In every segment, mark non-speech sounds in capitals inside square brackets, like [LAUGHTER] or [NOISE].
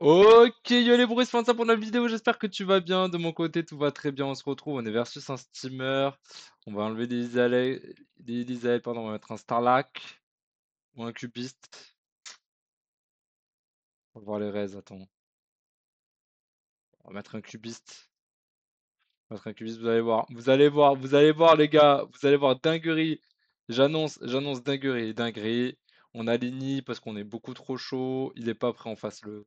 Ok, yo les bruits, c'est ça pour la vidéo. J'espère que tu vas bien. De mon côté, tout va très bien. On se retrouve. On est versus un steamer. On va enlever des Isalais. pardon. On va mettre un starlac Ou un cubiste. On va voir les raises. Attends. On va mettre un cubiste. On va mettre un cubiste. Vous allez voir. Vous allez voir. Vous allez voir, les gars. Vous allez voir dinguerie. J'annonce, j'annonce dinguerie. Dinguerie. On aligne parce qu'on est beaucoup trop chaud. Il est pas prêt. On fasse le.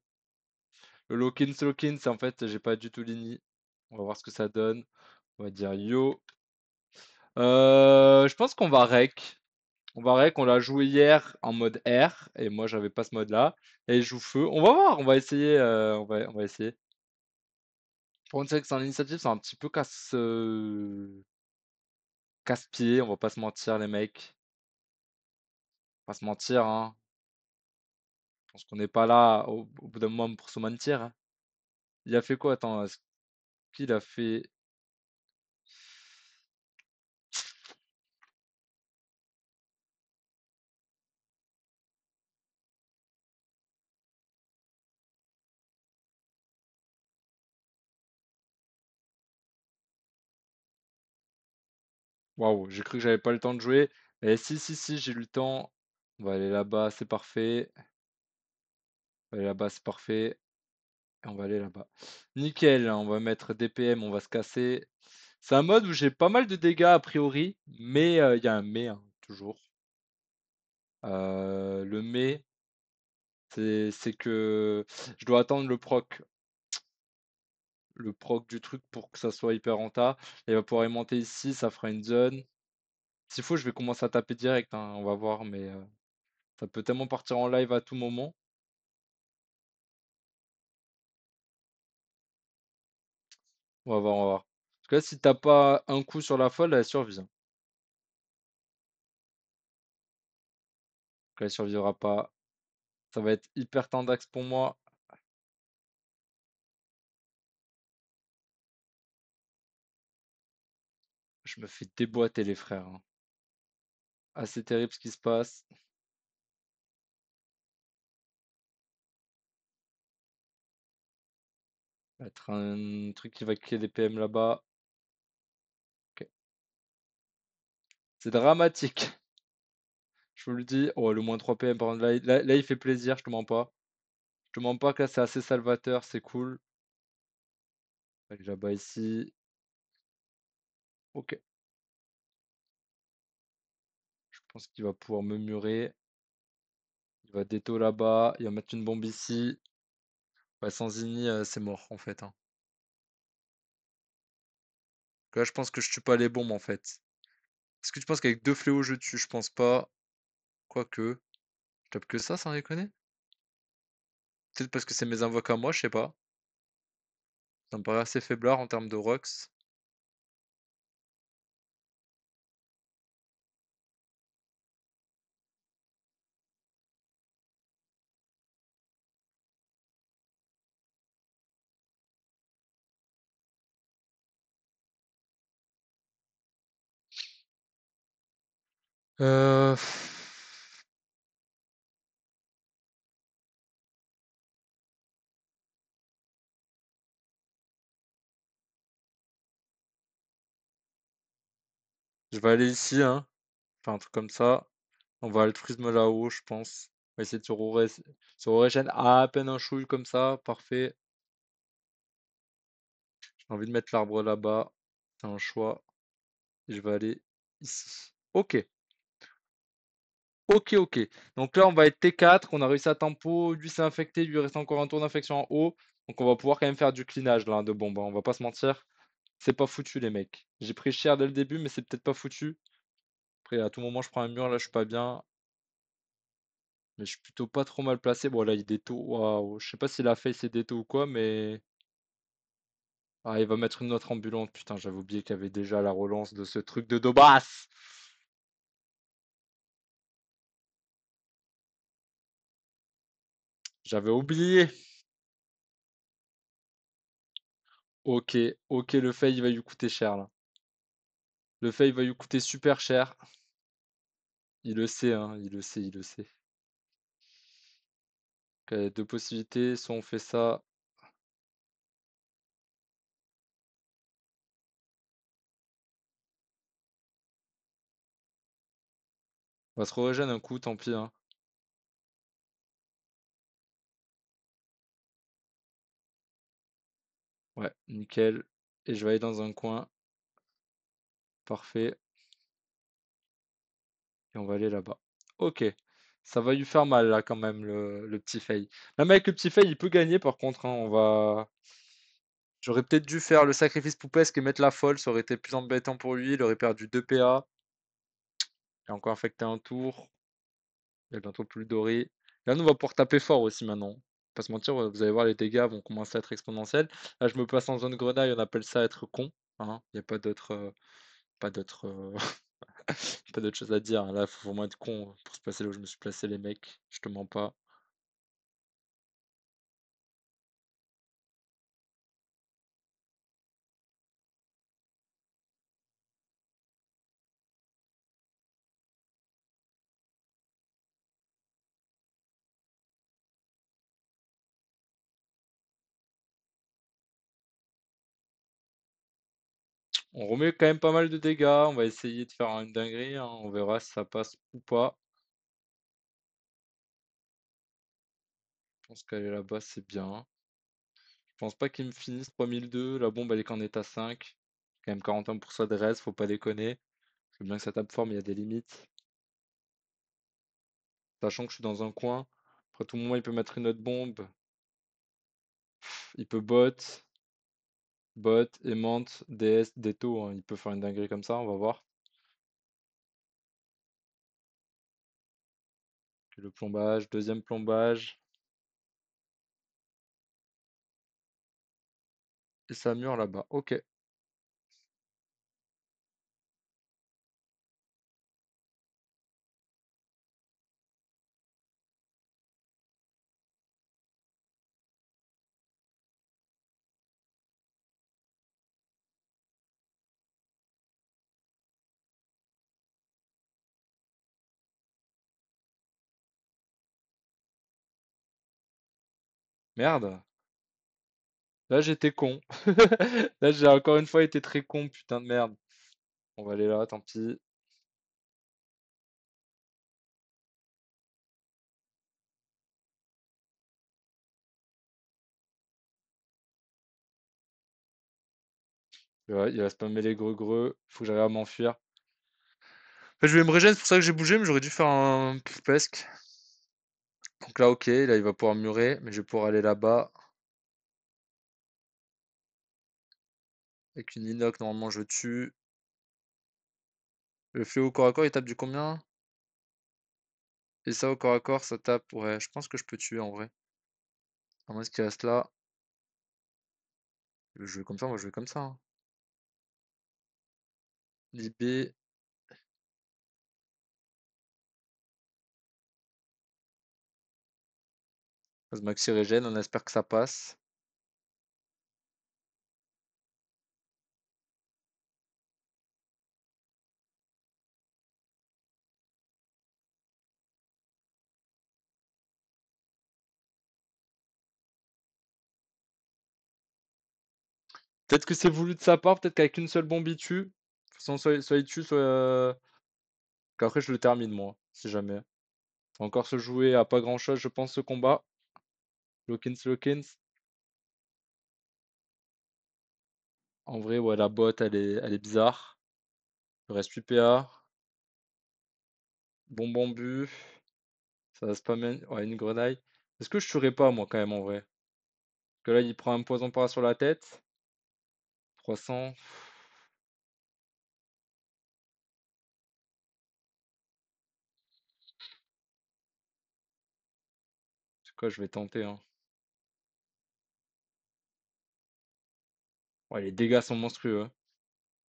Le lock c'est en fait, j'ai pas du tout l'ini. On va voir ce que ça donne. On va dire yo. Euh, je pense qu'on va rec. On va rec, on l'a joué hier en mode R, et moi j'avais pas ce mode là. Et il joue feu. On va voir, on va essayer. Euh, on, va, on va essayer. Pour une initiative, c'est un petit peu casse. Euh, casse-pied, on va pas se mentir les mecs. On va pas se mentir, hein. Parce qu'on n'est pas là au, bout d'un moment pour se mentir. Hein. Il a fait quoi Attends, est-ce qu'il a fait. Waouh, j'ai cru que j'avais pas le temps de jouer. et eh, si, si, si, j'ai eu le temps. On va aller là-bas, c'est parfait là-bas, c'est parfait. Et on va aller là-bas. Nickel, on va mettre DPM, on va se casser. C'est un mode où j'ai pas mal de dégâts a priori, mais euh, il y a un mais, hein, toujours. Euh, le mais, c'est que je dois attendre le proc. Le proc du truc pour que ça soit hyper tas Il va pouvoir monter ici, ça fera une zone. S'il faut, je vais commencer à taper direct, hein, on va voir, mais euh, ça peut tellement partir en live à tout moment. On va voir, on va voir. Parce que cas, si t'as pas un coup sur la folle, elle survit. Hein. elle survivra pas. Ça va être hyper tendax pour moi. Je me fais déboîter les frères. Hein. Assez ah, terrible ce qui se passe. Mettre un truc qui va créer des PM là-bas. C'est dramatique. [LAUGHS] Je vous le dis. Oh, le moins 3 PM, par là, il fait plaisir, je te mens pas. Je te mens pas que là, c'est assez salvateur, c'est cool. Là-bas, ici. Ok. Je pense qu'il va pouvoir me murer. Il va déto là-bas. Il va mettre une bombe ici. Bah, sans Sanzini, c'est mort en fait. Hein. Là, je pense que je tue pas les bombes en fait. Est-ce que tu penses qu'avec deux fléaux, je tue Je pense pas. Quoique. Je tape que ça, sans déconner Peut-être parce que c'est mes invoques à moi, je sais pas. Ça me paraît assez faiblard en termes de rocks. Euh, je vais aller ici, hein. Enfin, un truc comme ça. On va le frisme là-haut, je pense. On va essayer de se re à, peine un chouille comme ça. Parfait. J'ai envie de mettre l'arbre là-bas. C'est un choix. Et je vais aller ici. Ok. Ok, ok. Donc là, on va être T4, on a réussi à tempo, lui c'est infecté, lui reste encore un tour d'infection en haut. Donc on va pouvoir quand même faire du clinage là hein, de bombes, hein, on va pas se mentir. C'est pas foutu les mecs. J'ai pris cher dès le début, mais c'est peut-être pas foutu. Après, à tout moment, je prends un mur, là je suis pas bien. Mais je suis plutôt pas trop mal placé. Bon là, il déto. Waouh, je sais pas s'il a fait ses déto ou quoi, mais. Ah, il va mettre une autre ambulante. Putain, j'avais oublié qu'il y avait déjà la relance de ce truc de Dobas. J'avais oublié. Ok, ok, le fait, il va lui coûter cher là. Le fait, il va lui coûter super cher. Il le sait, hein, il le sait, il le sait. Il deux possibilités, soit on fait ça. On va se régène un coup, tant pis. Hein. Ouais, nickel. Et je vais aller dans un coin. Parfait. Et on va aller là-bas. Ok. Ça va lui faire mal là quand même le, petit fail. Même avec le petit fail, il peut gagner par contre. Hein. on va. J'aurais peut-être dû faire le sacrifice poupesque et mettre la folle, ça aurait été plus embêtant pour lui. Il aurait perdu 2 PA. Il a encore affecté un tour. Il a bientôt plus doré. Là, nous, on va pouvoir taper fort aussi maintenant pas se mentir, vous allez voir, les dégâts vont commencer à être exponentiels. Là, je me passe en zone grenaille, on appelle ça être con. Hein. Il n'y a pas d'autre. Euh, pas d'autre. Euh, [LAUGHS] pas d'autre chose à dire. Hein. Là, il faut vraiment être con pour se placer là où je me suis placé, les mecs. Je te mens pas. On remet quand même pas mal de dégâts. On va essayer de faire une dinguerie. Hein, on verra si ça passe ou pas. Je pense est là-bas, c'est bien. Je pense pas qu'il me finisse 3002. La bombe, elle est qu'en état 5. Quand même 41% de reste, faut pas déconner. Je veux bien que ça tape fort, mais il y a des limites. Sachant que je suis dans un coin. Après tout moment, il peut mettre une autre bombe. Il peut bot. Bot, aimante, DS, déto, il peut faire une dinguerie comme ça, on va voir. Le plombage, deuxième plombage. Et ça mure là-bas, ok. Merde. Là, j'étais con. [LAUGHS] Là, j'ai encore une fois été très con, putain de merde. On va aller là, tant pis. il va spammer les greux-greux. Faut que j'arrive à m'enfuir. Bah, je vais me régénérer, c'est pour ça que j'ai bougé, mais j'aurais dû faire un pesque. Donc là, ok, là, il va pouvoir murer, mais je vais pouvoir aller là-bas. Avec une inox. normalement, je tue. Le fléau au corps à corps, il tape du combien Et ça, au corps à corps, ça tape. Ouais, je pense que je peux tuer en vrai. Alors, est ce qu'il reste là. Je vais comme ça, moi, je vais comme ça. Hein. Libé. maxi Régène, on espère que ça passe. Peut-être que c'est voulu de sa part, peut-être qu'avec une seule bombe il tue. Soit, soit il tue, soit. Euh... je le termine moi, si jamais. encore se jouer à pas grand chose, je pense, ce combat. Lokins, Lokins. En vrai, ouais, la botte, elle est, elle est bizarre. Le reste UPA. Bon bambu. Ça va spammer. Ouais, une grenaille. Est-ce que je tuerais pas, moi, quand même, en vrai Parce que là, il prend un poison par sur la tête. 300. c'est quoi je vais tenter. Hein. les dégâts sont monstrueux. Hein.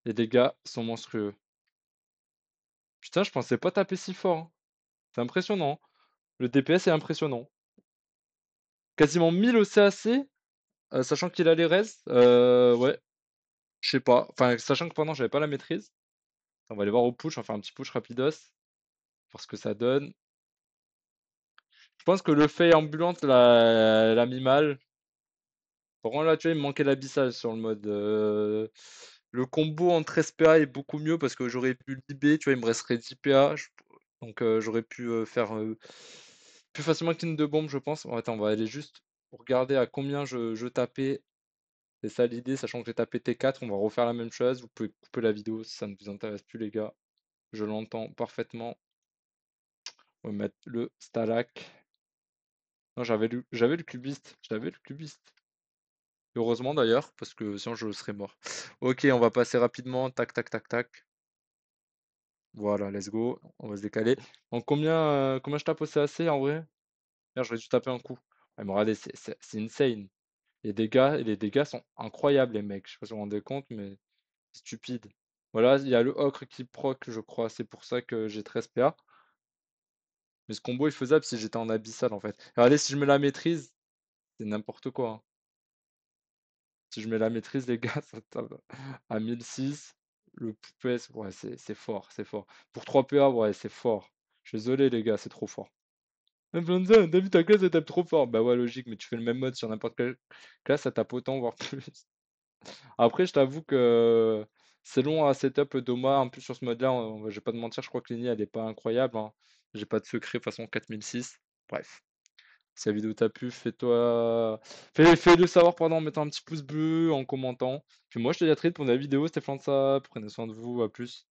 Les dégâts sont monstrueux. Putain, je pensais pas taper si fort. Hein. C'est impressionnant. Hein. Le DPS est impressionnant. Quasiment 1000 au CAC, sachant qu'il a les res. Euh, ouais. Je sais pas. Enfin, sachant que pendant, j'avais pas la maîtrise. On va aller voir au push. On va faire un petit push rapidos. Voir ce que ça donne. Je pense que le fait ambulante l'a mis mal là, tu vois, il me manquait l'abyssal sur le mode. le combo entre SPA est beaucoup mieux parce que j'aurais pu libérer tu vois, il me resterait 10 PA. Donc, j'aurais pu faire plus facilement qu'une de bombe, je pense. en attends, on va aller juste regarder à combien je, je tapais. C'est ça l'idée, sachant que j'ai tapé T4, on va refaire la même chose. Vous pouvez couper la vidéo si ça ne vous intéresse plus, les gars. Je l'entends parfaitement. On va mettre le Stalak. Non, j'avais j'avais le cubiste. J'avais le cubiste. Heureusement d'ailleurs, parce que sinon je serais mort. Ok, on va passer rapidement. Tac, tac, tac, tac. Voilà, let's go. On va se décaler. En combien, euh, combien je tape au CAC en vrai Merde, j'aurais dû taper un coup. regardez, c'est insane. Les dégâts, les dégâts sont incroyables, les mecs. Je sais pas si vous vous rendez compte, mais stupide. Voilà, il y a le Ocre qui proc, je crois. C'est pour ça que j'ai 13 PA. Mais ce combo est faisable si j'étais en abyssal, en fait. Regardez, si je me la maîtrise, c'est n'importe quoi. Hein. Si je mets la maîtrise, les [LAUGHS] gars, ça tape à 1006. Le PS, ouais, c'est fort, c'est fort. Pour 3 PA, ouais, c'est fort. Je suis désolé, les gars, c'est trop fort. David, ta classe, elle tape trop fort. Bah ouais, logique, mais tu fais le même mode sur n'importe quelle classe, ça tape autant, voire plus. [LAUGHS] Après, je t'avoue que c'est long à hein, setup Doma, un plus sur ce mode-là, je vais pas te mentir, je crois que l'ennemi elle est pas incroyable. Hein. J'ai pas de secret façon 4006. Bref. Si la vidéo t'a plu, fais-toi. Fais-le savoir en mettant un petit pouce bleu, en commentant. Puis moi, je te dis à très vite pour la vidéo. C'était ça, Prenez soin de vous. À plus.